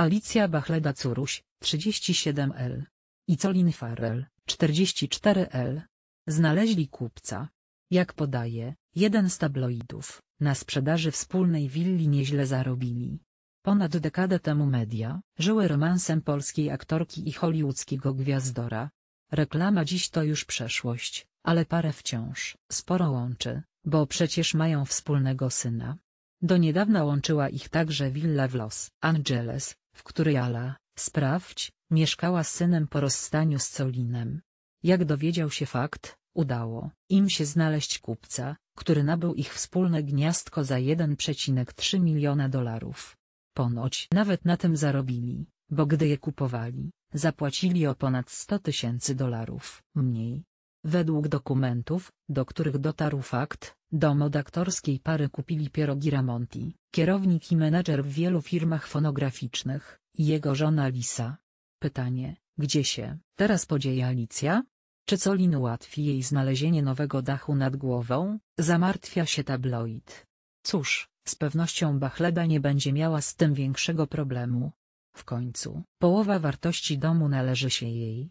Alicja Bachleda-Curuś, 37L. I Colin Farrell, 44L. Znaleźli kupca. Jak podaje, jeden z tabloidów, na sprzedaży wspólnej willi nieźle zarobili. Ponad dekadę temu media żyły romansem polskiej aktorki i hollywoodzkiego gwiazdora. Reklama dziś to już przeszłość, ale parę wciąż sporo łączy, bo przecież mają wspólnego syna. Do niedawna łączyła ich także willa w Los Angeles, w której Ala, sprawdź, mieszkała z synem po rozstaniu z Colinem. Jak dowiedział się fakt, udało im się znaleźć kupca, który nabył ich wspólne gniazdko za 1,3 miliona dolarów. Ponoć nawet na tym zarobili, bo gdy je kupowali, zapłacili o ponad 100 tysięcy dolarów mniej. Według dokumentów, do których dotarł fakt, dom od aktorskiej pary kupili pierogi Ramonti, Kierownik i menedżer w wielu firmach fonograficznych, jego żona Lisa. Pytanie, gdzie się teraz podzieje Alicja? Czy Colin ułatwi jej znalezienie nowego dachu nad głową? Zamartwia się tabloid. Cóż, z pewnością Bachleba nie będzie miała z tym większego problemu. W końcu, połowa wartości domu należy się jej.